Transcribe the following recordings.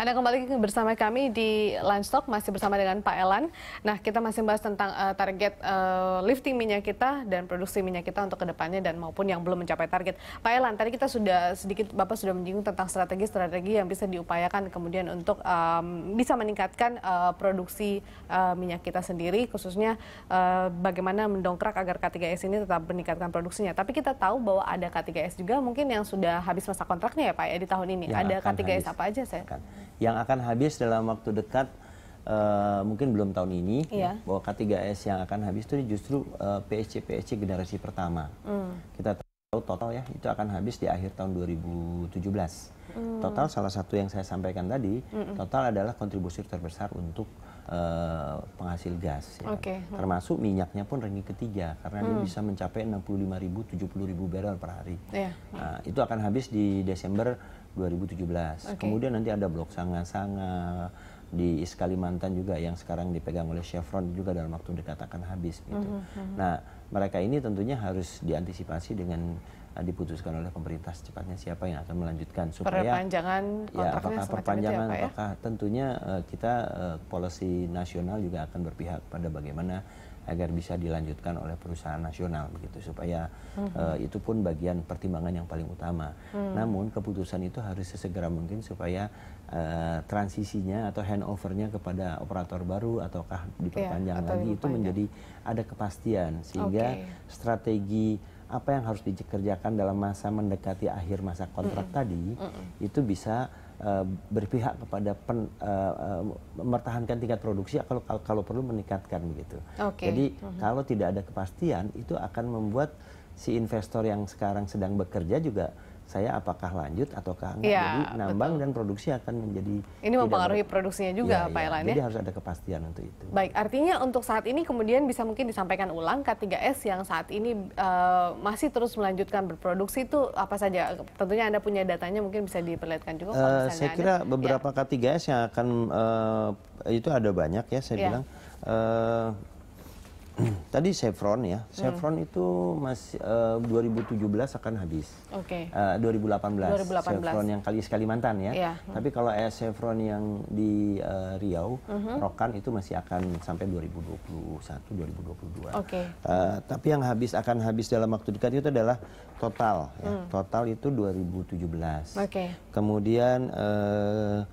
Anda kembali bersama kami di Lunch masih bersama dengan Pak Elan. Nah, kita masih membahas tentang uh, target uh, lifting minyak kita dan produksi minyak kita untuk kedepannya dan maupun yang belum mencapai target. Pak Elan, tadi kita sudah sedikit, Bapak sudah menyinggung tentang strategi-strategi yang bisa diupayakan kemudian untuk um, bisa meningkatkan uh, produksi uh, minyak kita sendiri, khususnya uh, bagaimana mendongkrak agar K3S ini tetap meningkatkan produksinya. Tapi kita tahu bahwa ada K3S juga mungkin yang sudah habis masa kontraknya ya Pak ya di tahun ini. Ya, ada K3S apa aja saya? Akan yang akan habis dalam waktu dekat uh, mungkin belum tahun ini yeah. Ya, bahwa K3S yang akan habis itu justru uh, eh, PSC PSC generasi pertama. Mm. Kita tahu total ya itu akan habis di akhir tahun 2017. Mm. Total salah satu yang saya sampaikan tadi, mm -mm. total adalah kontribusi terbesar untuk Uh, penghasil gas, ya. okay. termasuk minyaknya pun ranking ketiga karena mm. dia hmm. bisa mencapai 65.000 70.000 barrel per hari. Yeah. Nah, itu akan habis di Desember 2017. Okay. Kemudian nanti ada blok Sanga-Sanga di Kalimantan juga yang sekarang dipegang oleh Chevron juga dalam waktu dekat akan habis gitu. Mm -hmm. Nah, mereka ini tentunya harus diantisipasi dengan eh, diputuskan oleh pemerintah secepatnya siapa yang akan melanjutkan supaya perpanjangan ya apakah ya, ya? perpanjangan ya, apakah ya? tentunya uh, kita uh, eh, polisi nasional juga akan berpihak pada bagaimana agar bisa dilanjutkan oleh perusahaan nasional begitu supaya mm-hmm. uh, itu pun bagian pertimbangan yang paling utama. Mm. Namun keputusan itu harus sesegera mungkin supaya uh, transisinya atau handovernya kepada operator baru ataukah diperpanjang yeah, lagi diperpanjang. itu menjadi ada kepastian sehingga Ya, okay. strategi apa yang harus dikerjakan dalam masa mendekati akhir masa kontrak mm -mm. tadi mm -mm. itu bisa uh, berpihak kepada pen, uh, eh, uh, eh, mempertahankan tingkat produksi ya, kalau kalau, kalau perlu meningkatkan begitu. Okay. Jadi mm -hmm. kalau tidak ada kepastian itu akan membuat si investor yang sekarang sedang bekerja juga saya apakah lanjut ataukah enggak. Ya, jadi nambang betul. dan produksi akan menjadi Ini mempengaruhi produksinya iya, juga iya. ya, Pak ya. Elan ya. Jadi harus ada kepastian untuk itu. Baik, artinya untuk saat ini kemudian bisa mungkin disampaikan ulang K3S yang saat ini uh, masih terus melanjutkan berproduksi itu apa saja? Tentunya Anda punya datanya mungkin bisa diperlihatkan juga uh, Saya kira beberapa ya. K3S yang akan uh, itu ada banyak ya saya ya. bilang uh, tadi Chevron ya. Chevron hmm. itu masih eh, uh, 2017 akan habis. Oke. Okay. Uh, 2018. 2018. Chevron yang kali Kalimantan ya. Yeah. Tapi kalau eh, Chevron yang di uh, Riau, mhm. Rokan itu masih akan sampai 2021 2022. Oke. Okay. Uh, eh, tapi yang habis akan habis dalam waktu dekat itu adalah total ya. Hmm. Total itu 2017. Oke. Okay. Kemudian uh,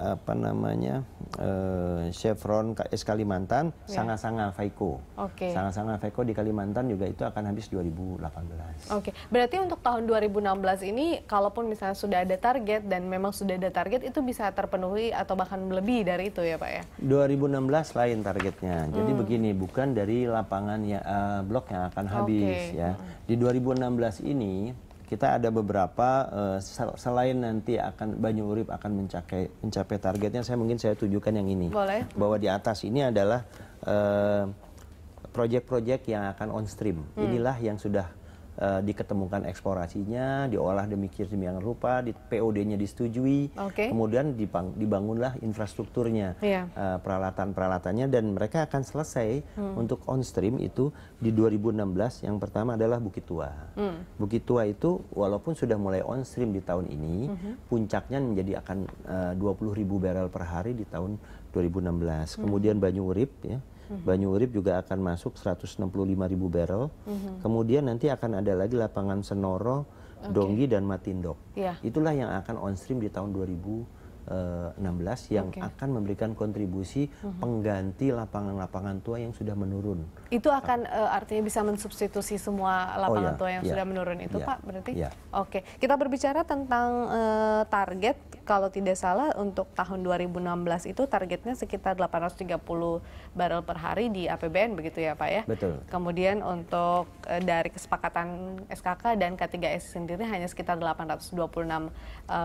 apa namanya uh, Chevron KS Kalimantan, yeah. sangat sangat Faiko Okay. sangat sangat Faiko di Kalimantan juga itu akan habis 2018. Oke, okay. berarti untuk tahun 2016 ini kalaupun misalnya sudah ada target dan memang sudah ada target itu bisa terpenuhi atau bahkan lebih dari itu ya Pak ya? 2016 lain targetnya. Jadi hmm. begini, bukan dari lapangan ya, uh, blok yang akan habis okay. ya. Di 2016 ini kita ada beberapa uh, selain nanti akan Banyu Urip akan mencapai mencapai targetnya saya mungkin saya tunjukkan yang ini Boleh. bahwa di atas ini adalah uh, eh, proyek-proyek yang akan on stream hmm. inilah yang sudah Uh, diketemukan eksplorasinya, diolah demikian demikian rupa, di POD-nya disetujui, okay. kemudian dibang, dibangunlah infrastrukturnya, yeah. Iya. uh, peralatan-peralatannya dan mereka akan selesai hmm. untuk on stream itu di 2016 yang pertama adalah Bukit Tua. Hmm. Bukit Tua itu walaupun sudah mulai on stream di tahun ini, hmm. puncaknya menjadi akan uh, ribu barrel per hari di tahun 2016. Hmm. Kemudian Banyu Urip ya -hmm. Banyu Urip juga akan masuk 165 ribu barrel. Mm -hmm. Kemudian nanti akan ada lagi lapangan Senoro, okay. Donggi dan Matindok. Yeah. Itulah yang akan on stream di tahun 2000 16 eh, yang okay. akan memberikan kontribusi uh-huh. pengganti lapangan-lapangan tua yang sudah menurun. Itu akan uh, artinya bisa mensubstitusi semua oh, lapangan oh, ya, tua yang ya, sudah menurun itu, ya, Pak, berarti? Ya. Oke. Okay. Kita berbicara tentang uh, target kalau tidak salah untuk tahun 2016 itu targetnya sekitar 830 barrel per hari di APBN begitu ya, Pak ya? Betul. Kemudian untuk uh, dari kesepakatan SKK dan K3S sendiri hanya sekitar 826 uh,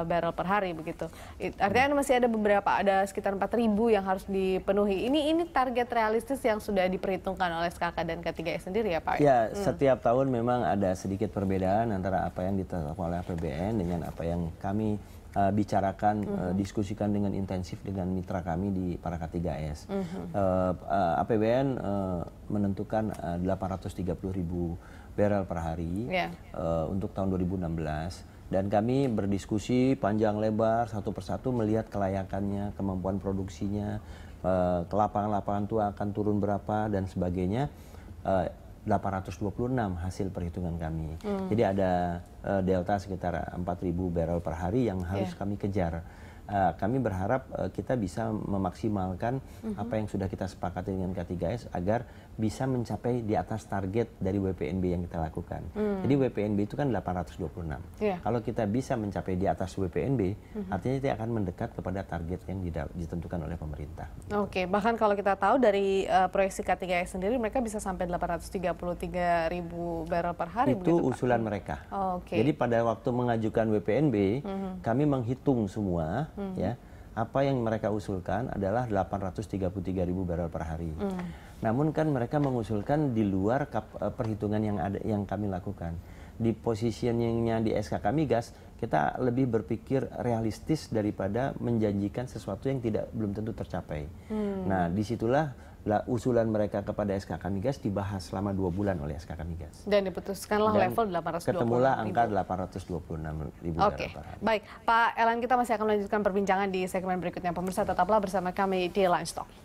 barrel per hari begitu. It, Artinya kan masih ada beberapa, ada sekitar ribu yang harus dipenuhi. Ini ini target realistis yang sudah diperhitungkan oleh SKK dan K3S e sendiri ya Pak? Ya, hmm. setiap tahun memang ada sedikit perbedaan antara apa yang ditetapkan oleh APBN dengan apa yang kami uh, bicarakan, eh, -hmm. uh, diskusikan dengan intensif dengan mitra kami di para K3S. APBN e. -hmm. uh, hmm. eh, uh, APBN uh, menentukan uh, 830 ribu barrel per hari yeah. Ya. uh, untuk tahun 2016 dan kami berdiskusi panjang lebar satu persatu melihat kelayakannya, kemampuan produksinya, eh, ke lapangan-lapangan itu akan turun berapa dan sebagainya. 826 eh, hasil perhitungan kami. Hmm. Jadi ada eh, delta sekitar 4.000 barrel per hari yang harus yeah. kami kejar uh, kami berharap uh, kita bisa memaksimalkan mm-hmm. apa yang sudah kita sepakati dengan K3S agar bisa mencapai di atas target dari WPNB yang kita lakukan. Mm. Jadi WPNB itu kan 826. Yeah. Iya. Kalau kita bisa mencapai di atas WPNB, mm-hmm. artinya kita akan mendekat kepada target yang ditentukan oleh pemerintah. Oke, okay. bahkan kalau kita tahu dari uh, proyeksi K3S sendiri mereka bisa sampai 833 ribu barrel per hari. Itu begitu, usulan Pak? mereka. Oh, Oke. Okay. Jadi pada waktu mengajukan WPNB, mm-hmm. kami menghitung semua hmm. ya apa yang mereka usulkan adalah 833 ribu barrel per hari. Hmm. Namun kan mereka mengusulkan di luar kap, eh, perhitungan yang ada yang kami lakukan. Di positioningnya di SK kami gas, kita lebih berpikir realistis daripada menjanjikan sesuatu yang tidak belum tentu tercapai. Hmm. Nah disitulah usulan mereka kepada SKK Migas dibahas selama dua bulan oleh SKK Migas. Dan diputuskanlah Dan level 820 ketemulah angka 826 ribu Oke, okay. baik. Pak Elan, kita masih akan melanjutkan perbincangan di segmen berikutnya. Pemirsa, tetaplah bersama kami di Line Stock.